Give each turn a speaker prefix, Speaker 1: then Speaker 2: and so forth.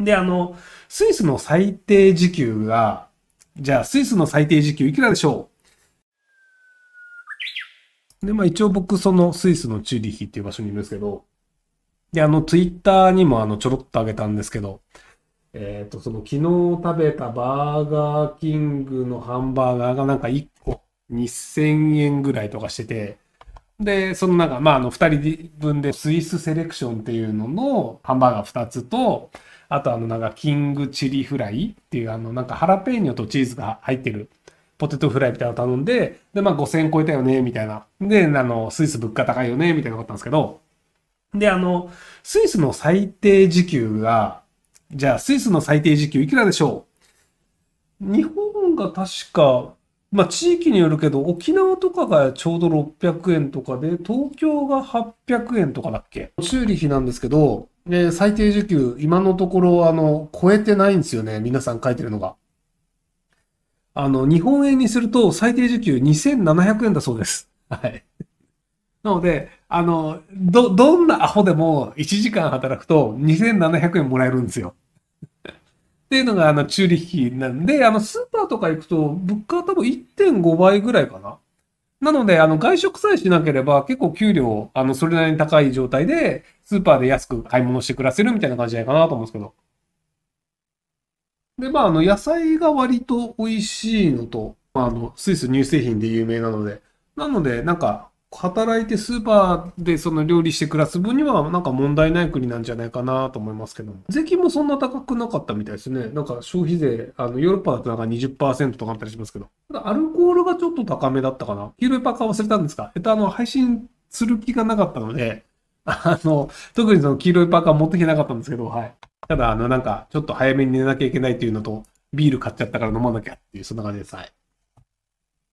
Speaker 1: で、あの、スイスの最低時給が、じゃあ、スイスの最低時給いくらでしょうで、まあ一応僕、そのスイスのチューリヒっていう場所にいるんですけど、で、あの、ツイッターにもあの、ちょろっとあげたんですけど、えっ、ー、と、その昨日食べたバーガーキングのハンバーガーがなんか1個2000円ぐらいとかしてて、で、そのなんか、まあ、あの、2人分でスイスセレクションっていうののハンバーガー2つと、あとあのなんかキングチリフライっていうあのなんかハラペーニョとチーズが入ってるポテトフライみたいなの頼んで、で、まあ5000超えたよね、みたいな。で、あの、スイス物価高いよね、みたいなことなったんですけど、で、あの、スイスの最低時給が、じゃあスイスの最低時給いくらでしょう日本が確か、まあ地域によるけど、沖縄とかがちょうど600円とかで、東京が800円とかだっけ修理費なんですけど、で、最低時給、今のところ、あの、超えてないんですよね。皆さん書いてるのが。あの、日本円にすると最低時給2700円だそうです。はい。なので、あの、ど、どんなアホでも1時間働くと2700円もらえるんですよ。っていうのが、あの、中力費なんで、あの、スーパーとか行くと、物価は多分1.5倍ぐらいかな。なので、あの、外食さえしなければ、結構給料、あの、それなりに高い状態で、スーパーで安く買い物して暮らせるみたいな感じじゃないかなと思うんですけど。で、まあ、あの、野菜が割と美味しいのと、まあ、あの、スイス乳製品で有名なので、なので、なんか、働いてスーパーでその料理して暮らす分にはなんか問題ない国なんじゃないかなと思いますけど税金もそんな高くなかったみたいですねなんか消費税あのヨーロッパだとなんか20%とかあったりしますけどただアルコールがちょっと高めだったかな黄色いパーカー忘れたんですかえっとあの配信する気がなかったのであの特にその黄色いパーカー持ってきてなかったんですけどはいただあのなんかちょっと早めに寝なきゃいけないっていうのとビール買っちゃったから飲まなきゃっていうそんな感じですはい